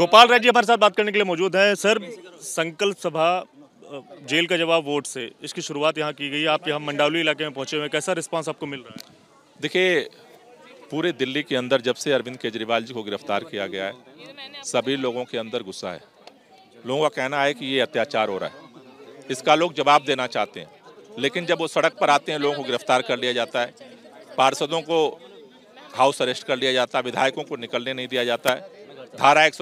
गोपाल राय जी हमारे साथ बात करने के लिए मौजूद है सर संकल्प सभा जेल का जवाब वोट से इसकी शुरुआत यहाँ की गई आप यहाँ मंडावली इलाके में पहुँचे हुए कैसा रिस्पांस आपको मिल रहा है देखिए पूरे दिल्ली के अंदर जब से अरविंद केजरीवाल जी को गिरफ्तार किया गया है सभी लोगों के अंदर गुस्सा है लोगों का कहना है कि ये अत्याचार हो रहा है इसका लोग जवाब देना चाहते हैं लेकिन जब वो सड़क पर आते हैं लोगों को गिरफ्तार कर लिया जाता है पार्षदों को हाउस अरेस्ट कर लिया जाता है विधायकों को निकलने नहीं दिया जाता है धारा एक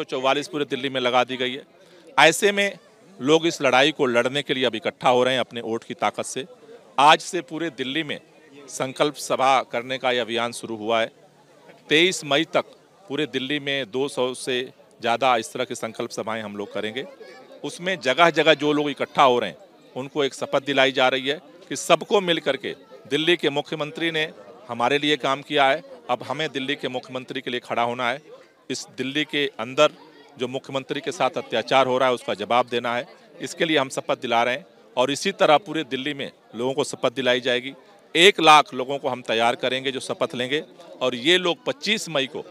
पूरे दिल्ली में लगा दी गई है ऐसे में लोग इस लड़ाई को लड़ने के लिए अब इकट्ठा हो रहे हैं अपने वोट की ताकत से आज से पूरे दिल्ली में संकल्प सभा करने का यह अभियान शुरू हुआ है तेईस मई तक पूरे दिल्ली में 200 से ज़्यादा इस तरह की संकल्प सभाएं हम लोग करेंगे उसमें जगह जगह जो लोग इकट्ठा हो रहे हैं उनको एक शपथ दिलाई जा रही है कि सबको मिल करके दिल्ली के मुख्यमंत्री ने हमारे लिए काम किया है अब हमें दिल्ली के मुख्यमंत्री के लिए खड़ा होना है इस दिल्ली के अंदर जो मुख्यमंत्री के साथ अत्याचार हो रहा है उसका जवाब देना है इसके लिए हम शपथ दिला रहे हैं और इसी तरह पूरे दिल्ली में लोगों को शपथ दिलाई जाएगी एक लाख लोगों को हम तैयार करेंगे जो शपथ लेंगे और ये लोग 25 मई को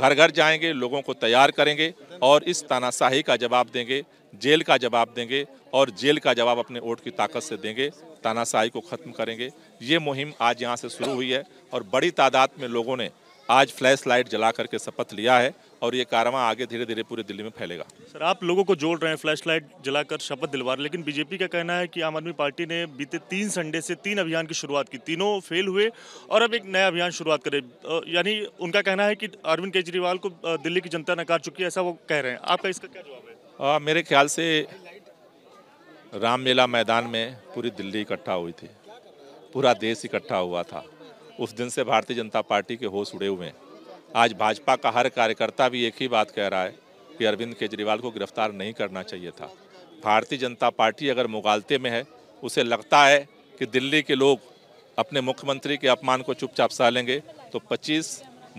घर घर जाएंगे लोगों को तैयार करेंगे और इस तानाशाही का जवाब देंगे जेल का जवाब देंगे और जेल का जवाब अपने वोट की ताकत से देंगे तानाशाही को ख़त्म करेंगे ये मुहिम आज यहाँ से शुरू हुई है और बड़ी तादाद में लोगों ने आज फ्लैश लाइट जला करके शपथ लिया है और ये कारवा आगे धीरे धीरे पूरे दिल्ली में फैलेगा सर आप लोगों को जोड़ रहे हैं फ्लैश लाइट जलाकर शपथ दिलवा रहे लेकिन बीजेपी का कहना है कि आम आदमी पार्टी ने बीते तीन संडे से तीन अभियान की शुरुआत की तीनों फेल हुए और अब एक नया अभियान शुरुआत करे यानी उनका कहना है कि अरविंद केजरीवाल को दिल्ली की जनता नकार चुकी है ऐसा वो कह रहे हैं आपका इसका क्या जवाब है आ, मेरे ख्याल से रामलीला मैदान में पूरी दिल्ली इकट्ठा हुई थी पूरा देश इकट्ठा हुआ था उस दिन से भारतीय जनता पार्टी के होश उड़े हुए हैं आज भाजपा का हर कार्यकर्ता भी एक ही बात कह रहा है कि अरविंद केजरीवाल को गिरफ्तार नहीं करना चाहिए था भारतीय जनता पार्टी अगर मुगालते में है उसे लगता है कि दिल्ली के लोग अपने मुख्यमंत्री के अपमान को चुपचाप सह लेंगे तो 25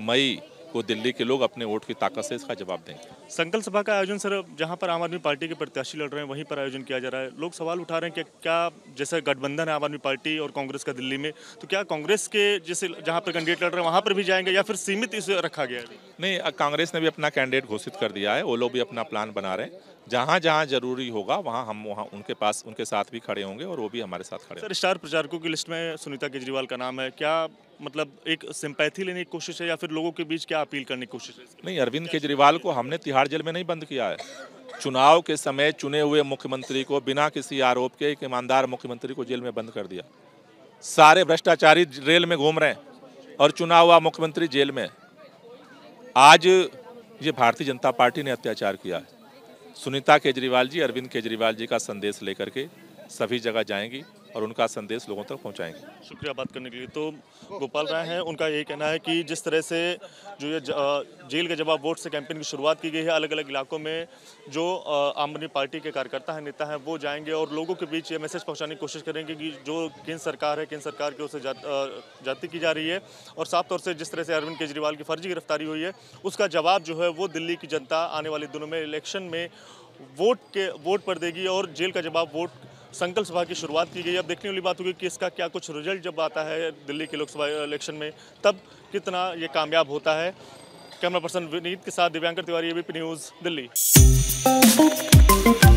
मई को दिल्ली के लोग अपने वोट की ताकत से इसका जवाब देंगे संकल्प सभा का आयोजन सर जहां पर आम आदमी पार्टी के प्रत्याशी लड़ रहे हैं वहीं पर आयोजन किया जा रहा है लोग सवाल उठा रहे हैं कि क्या जैसे गठबंधन है आम आदमी पार्टी और कांग्रेस का दिल्ली में तो क्या कांग्रेस के जैसे जहां पर कैंडिडेट लड़ रहे हैं वहां पर भी जाएंगे या फिर सीमित इसे रखा गया है नहीं कांग्रेस ने भी अपना कैंडिडेट घोषित कर दिया है वो लोग भी अपना प्लान बना रहे हैं जहाँ जहाँ जरूरी होगा वहाँ हम वहाँ उनके पास उनके साथ भी खड़े होंगे और वो भी हमारे साथ खड़े सर स्टार प्रचारकों की लिस्ट में सुनीता केजरीवाल का नाम है क्या मतलब एक सिंपैथी लेने की कोशिश है या फिर लोगों के बीच क्या अपील करने की कोशिश है नहीं अरविंद केजरीवाल को हमने तिहाड़ जेल में नहीं बंद किया है चुनाव के समय चुने हुए मुख्यमंत्री को बिना किसी आरोप के एक ईमानदार मुख्यमंत्री को जेल में बंद कर दिया सारे भ्रष्टाचारी रेल में घूम रहे हैं और चुनाव हुआ मुख्यमंत्री जेल में आज ये भारतीय जनता पार्टी ने अत्याचार किया है सुनीता केजरीवाल जी अरविंद केजरीवाल जी का संदेश लेकर के सभी जगह जाएंगी और उनका संदेश लोगों तक पहुंचाएंगे शुक्रिया बात करने के लिए तो गोपाल राय हैं उनका यही कहना है कि जिस तरह से जो ये जेल के जवाब वोट से कैंपेन की शुरुआत की गई है अलग अलग इलाकों में जो आम आदमी पार्टी के कार्यकर्ता हैं नेता हैं वो जाएंगे और लोगों के बीच ये मैसेज पहुँचाने की कोशिश करेंगे कि जो केंद्र सरकार है केंद्र सरकार की ओर से जाति की जा रही है और साफ तौर से जिस तरह से अरविंद केजरीवाल की फर्जी गिरफ्तारी हुई है उसका जवाब जो है वो दिल्ली की जनता आने वाले दिनों में इलेक्शन में वोट के वोट पर देगी और जेल का जवाब वोट संकल्प सभा की शुरुआत की गई अब देखने वाली बात होगी कि इसका क्या कुछ रिजल्ट जब आता है दिल्ली के लोकसभा इलेक्शन में तब कितना ये कामयाब होता है कैमरा पर्सन विनीत के साथ दिव्यांकर तिवारी एबीपी न्यूज़ दिल्ली